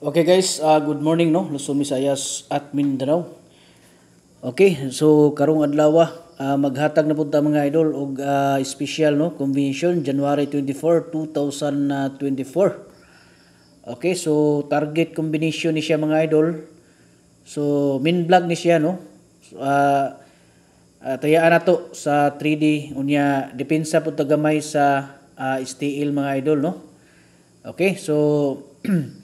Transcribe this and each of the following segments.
Okay guys, uh, good morning no. Luzon, Visayas at Mindanao. Okay, so karong adlaw uh, maghatag na pud ta mga idol og uh, special no convention January 24, 2024. Okay, so target combination ni siya mga idol. So min vlog ni siya no. So, uh, uh, tayaan nato sa 3D unya depensa pud gamay sa uh, STL mga idol no. Okay, so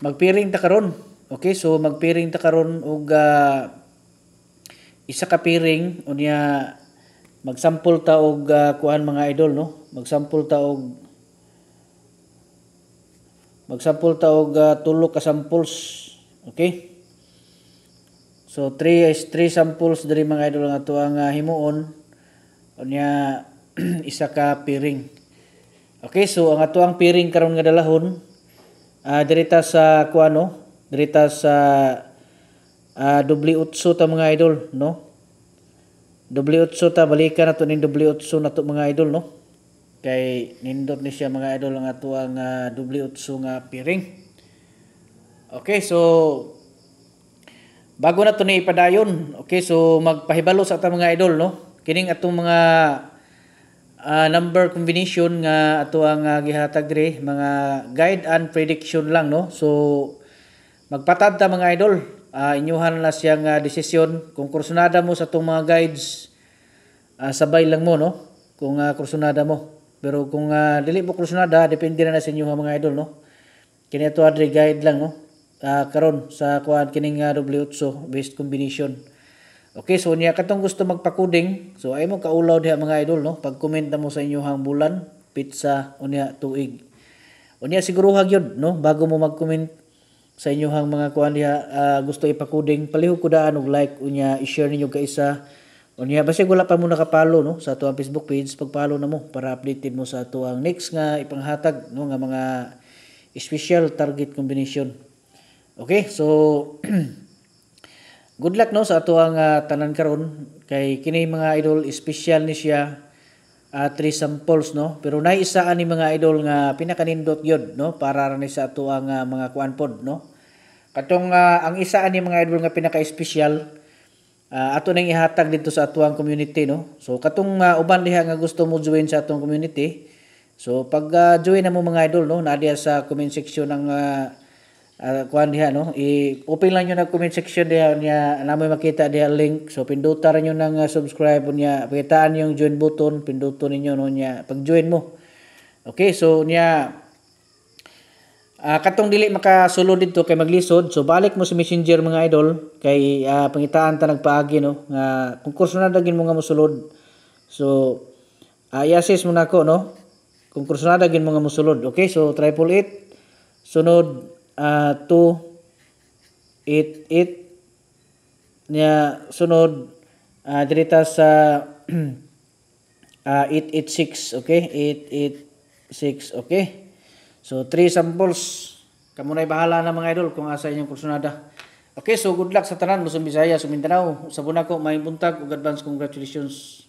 magpiring ta karon okay so magpiring ta karon og uh, isa ka piring unya magsampol ta og uh, kuan mga idol no magsampol ta og magsampol ta og uh, tulo ka samples okay so 3 is 3 samples diri mga idol nga ato ang uh, himuon unya isa ka piring okay so ang atoang piring karon nga dalahon uh, ah, dirita sa kuano, dirita sa uh, ah, W8 ta mga idol, no? W8 ta balikan nato ning W8 nato mga idol, no? Kay nindot ni siya mga idol ang ato ang uh, ah, W8 nga piring. Okay, so bago na to ni ipadayon, okay, so magpahibalo sa atong mga idol, no? Kining atong mga uh, number combination nga ato ang uh, gihatag dire mga guide and prediction lang no so magpatad ta mga idol uh, inyuhan na siyang uh, desisyon kung kursunada mo sa tong mga guides uh, sabay lang mo no kung uh, kursunada mo pero kung uh, dili mo kursunada depende na, na sa inyo mga idol no kini ato adre guide lang no uh, karon sa kuan kining uh, W8 based combination Okay, so niya katong gusto magpakuding. So ay mo kaulaw diha mga idol no. Pag-comment mo sa inyohang bulan, pizza unya tuig. Unya siguruhag yun no bago mo mag-comment sa inyohang mga kuan diha uh, gusto ipakuding, palihog kudaan og like unya i-share ninyo kay isa. Unya basta wala pa mo nakapalo no sa atuang Facebook page, pagpalo na mo para updated mo sa atuang next nga ipanghatag no nga mga special target combination. Okay, so good luck no sa ato ang uh, ah, tanan karon kay kini mga idol special ni siya uh, three samples no pero nay isa ani mga idol nga pinakanindot gyud no para ni sa ato ang uh, ah, mga kuan pod no katong uh, ang isa ani mga idol nga pinaka special uh, ato nang ihatag dito sa atuang community no so katong uh, uban diha nga gusto mo join sa atong community so pag uh, join na mo mga idol no na sa comment section ng uh, uh, kuan diha no i open lang niyo na comment section diha niya may makita diha link so pindutan niyo nang ah, subscribe niya pakitaan yung join button pindutan niyo no niya pag join mo okay so niya uh, katong dili makasulod dito kay maglisod so balik mo sa messenger mga idol kay uh, pangitaan ta nagpaagi no nga kung kurso na dagin mo nga mosulod so uh, i-assess mo na ko no kung kurso na dagin mo nga mosulod okay so triple eight sunod uh, ah, 288 niya sunod uh, ah, direta sa uh, ah, 886 okay 886 okay so 3 samples kamo na bahala na mga idol kung asa inyong kursunada okay so good luck sa tanan Luzon Visayas so Mindanao usab na may buntag ug advance congratulations